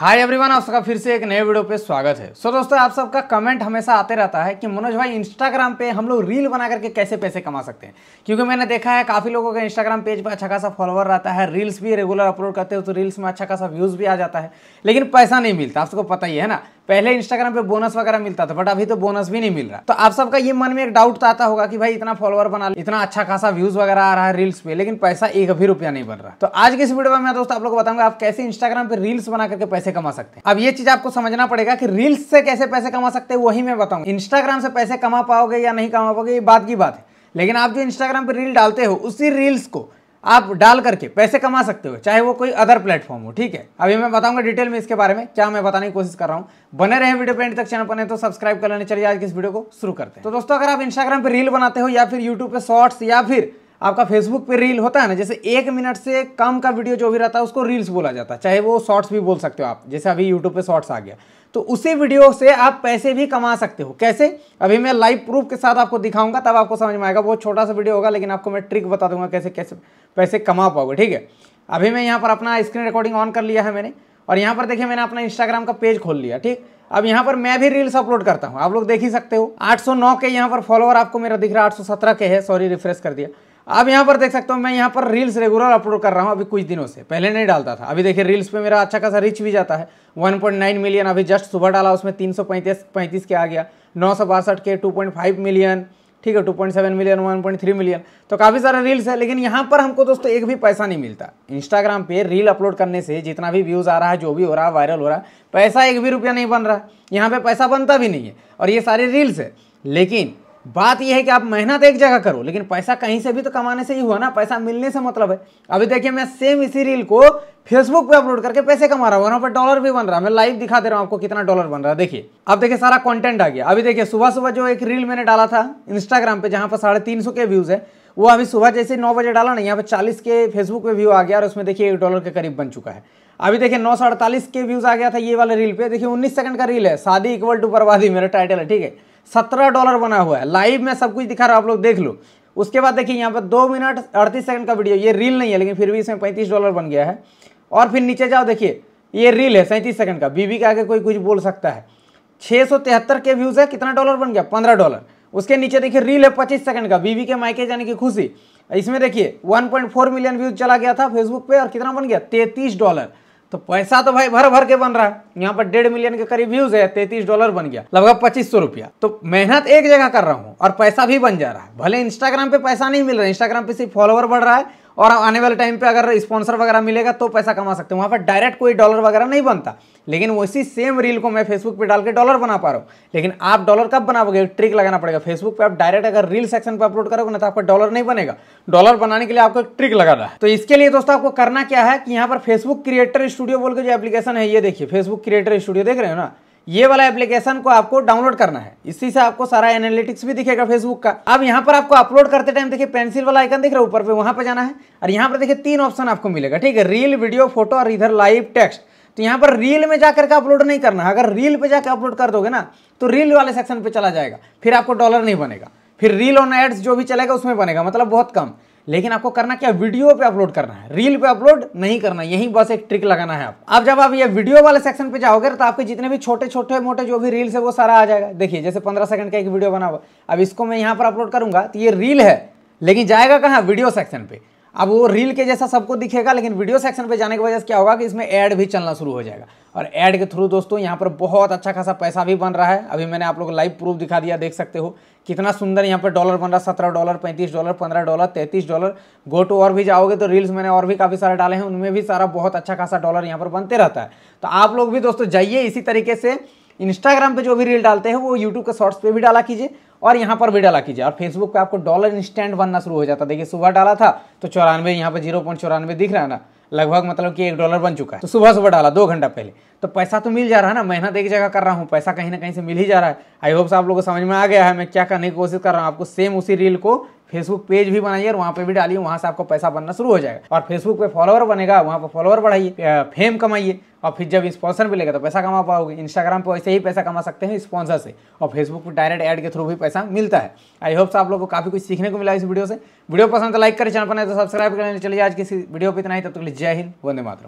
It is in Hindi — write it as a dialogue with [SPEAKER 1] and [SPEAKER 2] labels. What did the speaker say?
[SPEAKER 1] हाय एवरीवन आप सबका फिर से एक नए वीडियो पे स्वागत है सो so, दोस्तों आप सबका कमेंट हमेशा आते रहता है कि मनोज भाई इंस्टाग्राम पे हम लोग रील बना करके कैसे पैसे कमा सकते हैं क्योंकि मैंने देखा है काफ़ी लोगों का इंस्टाग्राम पेज पर अच्छा खासा फॉलोअर रहता है रील्स भी रेगुलर अपलोड करते हो तो रील्स में अच्छा खासा व्यूज़ भी आ जाता है लेकिन पैसा नहीं मिलता आप सबको पता ही है ना पहले इंस्टाग्राम पे बोनस वगैरह मिलता था बट अभी तो बोनस भी नहीं मिल रहा तो आप सबका ये मन में एक डाउट तो आता होगा कि भाई इतना फॉलोअर बना इतना अच्छा खासा व्यूज वगैरह आ रहा है रील्स पे लेकिन पैसा एक भी रुपया नहीं बन रहा तो आज के इस वीडियो में मैं दोस्तों आप लोग बताऊंगा आप कैसे इंस्टाग्राम पे रील्स बना करके पैसे पैसे कमा सकते हैं अब ये चीज आपको समझना पड़ेगा कि रील्स से कैसे पैसे कमा सकते हैं वही मैं बताऊँ इंस्टाग्राम से पैसे कमा पाओगे या नहीं कमा पाओगे ये बात की बात है लेकिन आप जो इंस्टाग्राम पर रील डालते हो उसी रील्स को आप डाल करके पैसे कमा सकते हो चाहे वो कोई अदर प्लेटफॉर्म हो ठीक है अभी मैं बताऊंगा डिटेल में इसके बारे में क्या मैं बताने की कोशिश कर रहा हूँ बने रहे वीडियो पे तक चैनल बने तो सब्सक्राइब कर लेने चलिए आज इस वीडियो को शुरू करते हैं तो दोस्तों अगर आप इंस्टाग्राम पर रील बनाते हो या फिर यूट्यूब पर शॉर्ट्स या फिर आपका फेसबुक पे रील होता है ना जैसे एक मिनट से कम का वीडियो जो भी रहता है उसको रील्स बोला जाता है चाहे वो शॉर्ट्स भी बोल सकते हो आप जैसे अभी यूट्यूब पे शॉर्ट्स आ गया तो उसी वीडियो से आप पैसे भी कमा सकते हो कैसे अभी मैं लाइव प्रूफ के साथ आपको दिखाऊंगा तब आपको समझ में आएगा बहुत छोटा सा वीडियो होगा लेकिन आपको मैं ट्रिक बता दूंगा कैसे कैसे पैसे कमा पाओगे ठीक है अभी मैं यहाँ पर अपना स्क्रीन रिकॉर्डिंग ऑन कर लिया है मैंने और यहाँ पर देखिए मैंने अपना इंस्टाग्राम का पेज खोल लिया ठीक अब यहाँ पर मैं भी रील्स अपलोड करता हूँ आप लोग देख ही सकते हो 809 के यहाँ पर फॉलोअर आपको मेरा दिख रहा है 817 के है सॉरी रिफ्रेश कर दिया आप यहाँ पर देख सकते हो मैं यहाँ पर रील्स रेगुलर अपलोड कर रहा हूँ अभी कुछ दिनों से पहले नहीं डालता था अभी देखिए रील्स पे मेरा अच्छा खासा रिच भी जाता है 1.9 मिलियन अभी जस्ट सुबह डाला उसमें तीन सौ के आ गया नौ के 2.5 मिलियन ठीक है 2.7 मिलियन 1.3 मिलियन तो काफ़ी सारे रील्स है लेकिन यहाँ पर हमको दोस्तों एक भी पैसा नहीं मिलता इंस्टाग्राम पर रील अपलोड करने से जितना भी व्यूज़ आ रहा है जो भी हो रहा है वायरल हो रहा है पैसा एक भी रुपया नहीं बन रहा है यहाँ पे पैसा बनता भी नहीं है और ये सारे रील्स है लेकिन बात यह है कि आप मेहनत एक जगह करो लेकिन पैसा कहीं से भी तो कमाने से ही हुआ ना पैसा मिलने से मतलब है अभी देखिए मैं सेम इसी रील को फेसबुक पे अपलोड करके पैसे कमा रहा हूँ वहां पर डॉलर भी बन रहा है मैं लाइव दिखा दे रहा हूँ आपको कितना डॉलर बन रहा है देखिए अब देखिए सारा कंटेंट आ गया अभी देखिए सुबह सुबह जो एक रील मैंने डाला था इंस्टाग्राम पे जहाँ पर साढ़े तीन सौ के व्यूज़ है वो अभी सुबह जैसे नौ बजे डाला ना यहाँ पे चालीस के फेसबुक पे व्यू आ गया और उसमें देखिए एक डॉलर के करीब बन चुका है अभी देखिए नौ के व्यूज़ आ गया था ये वाले रील पे देखिए उन्नीस सेकंड का रील है शादी इक्वल टू बर्बादी मेरा टाइटल है ठीक है सत्रह डॉलर बना हुआ है लाइव में सब कुछ दिखा रहा हूँ आप लोग देख लो उसके बाद देखिए यहाँ पर दो मिनट अड़तीस सेकंड का वीडियो ये रील नहीं है लेकिन फिर भी इसमें पैंतीस डॉलर बन गया है और फिर नीचे जाओ देखिए ये रील है सैंतीस सेकंड का बीबी के आगे कोई कुछ बोल सकता है छः सौ तिहत्तर के व्यूज़ है कितना डॉलर बन गया पंद्रह डॉलर उसके नीचे देखिए रील है पच्चीस सेकंड का बीवी के मायके जाने की खुशी इसमें देखिए 1.4 मिलियन व्यूज चला गया था फेसबुक पे और कितना बन गया 33 डॉलर तो पैसा तो भाई भर भर के बन रहा है यहाँ पर डेढ़ मिलियन के करीब व्यूज है तैतीस डॉलर बन गया लगभग पच्चीस सौ रुपया तो मेहनत एक जगह कर रहा हूँ और पैसा भी बन जा रहा है भले इंस्टाग्राम पे पैसा नहीं मिल रहा है इंस्टाग्राम पे सिर्फ फॉलोवर बढ़ रहा है और आने वाले टाइम पे अगर स्पॉन्सर वगैरह मिलेगा तो पैसा कमा सकते हैं वहाँ पर डायरेक्ट कोई डॉलर वगैरह नहीं बनता लेकिन उसी सेम रील को मैं फेसबुक पे डाल के डॉलर बना पा रहा हूँ लेकिन आप डॉलर कब बनाओगे ट्रिक लगाना पड़ेगा फेसबुक पे आप डायरेक्ट अगर रील सेक्शन पे अपलोड करोगे ना तो आपका डॉलर नहीं बनेगा डॉलर बनाने के लिए आपको एक ट्रिक लगाना है तो इसके लिए दोस्तों आपको करना क्या है कि यहाँ पर फेसबुक क्रिएटर स्टूडियो बोल के जो एप्लीकेशन है ये देखिए फेसबुक क्रिएटर स्टूडियो देख रहे हो ना ये वाला एप्लीकेशन को आपको डाउनलोड करना है इसी से आपको सारा एनालिटिक्स भी दिखेगा फेसबुक का अब यहाँ पर आपको अपलोड करते टाइम देखिए पेंसिल वाला आइकन दिख रहा है ऊपर पे वहाँ पे जाना है और यहाँ पर देखिए तीन ऑप्शन आपको मिलेगा ठीक है रील वीडियो फोटो और इधर लाइव टेक्स्ट तो यहाँ पर रील में जाकर के अपलोड नहीं करना है अगर रील पे जाकर अपलोड कर दोगे ना तो रील वाले सेक्शन पे चला जाएगा फिर आपको डॉलर नहीं बनेगा फिर रील ऑन एड्स जो भी चलेगा उसमें बनेगा मतलब बहुत कम लेकिन आपको करना क्या वीडियो पे अपलोड करना है रील पे अपलोड नहीं करना यही बस एक ट्रिक लगाना है आप अब जब आप ये वीडियो वाले सेक्शन पे जाओगे तो आपके जितने भी छोटे छोटे मोटे जो भी रील्स है वो सारा आ जाएगा देखिए जैसे पंद्रह सेकंड का एक वीडियो बना हुआ अब इसको मैं यहाँ पर अपलोड करूंगा तो ये रील है लेकिन जाएगा कहाँ वीडियो सेक्शन पे अब वो रील के जैसा सबको दिखेगा लेकिन वीडियो सेक्शन पे जाने की वजह से क्या होगा कि इसमें ऐड भी चलना शुरू हो जाएगा और ऐड के थ्रू दोस्तों यहाँ पर बहुत अच्छा खासा पैसा भी बन रहा है अभी मैंने आप लोग लाइव प्रूफ दिखा दिया देख सकते हो कितना सुंदर यहाँ पर डॉलर बन रहा है सत्रह डॉलर पैंतीस डॉलर पंद्रह डॉलर तैंतीस डॉलर गो टू और भी जाओगे तो रील्स मैंने और भी काफ़ी सारे डाले हैं उनमें भी सारा बहुत अच्छा खासा डॉलर यहाँ पर बनते रहता है तो आप लोग भी दोस्तों जाइए इसी तरीके से इंस्टाग्राम पे जो भी रील डालते हैं वो यूट्यूब के शॉर्ट्स पे भी डाला कीजिए और यहाँ पर भी डाला कीजिए और फेसबुक पे आपको डॉलर इंस्टेंट बनना शुरू हो जाता है देखिए सुबह डाला था तो चौरानवे यहाँ पर जीरो पॉइंट चौरानवे दिख रहा है ना लगभग मतलब कि एक डॉलर बन चुका है तो सुबह सुबह डाला दो घंटा पहले तो पैसा तो मिल जा रहा है ना मेहनत एक जगह कर रहा हूँ पैसा कहीं ना कहीं से मिल ही जा रहा है आई होप आप लोगों को समझ में आ गया है मैं क्या करने की कोशिश कर रहा हूँ आपको सेम उसी रील को फेसबुक पेज भी बनाइए और वहाँ पे भी डालिए वहाँ से आपको पैसा बनना शुरू हो जाएगा और फेसबुक पे फॉलोअर बनेगा वहाँ पे फॉलोअर बढ़ाइए फेम कमाइए और फिर जब स्पॉन्सर मिलेगा तो पैसा कमा पाओगे इंस्टाग्राम पे वैसे ही पैसा कमा सकते हैं स्पॉन्सर से और फेसबुक पे डायरेक्ट ऐड के थ्रू भी पैसा मिलता है आई होप्स आप लोग को काफी कुछ सीखने को मिला इस वीडियो से वीडियो पसंद तो लाइक करें चैनल पर नहीं तो सब्सक्राइब करें चलिए आज किसी वीडियो पर इतना ही तब तक जय हिंद वंदे मातर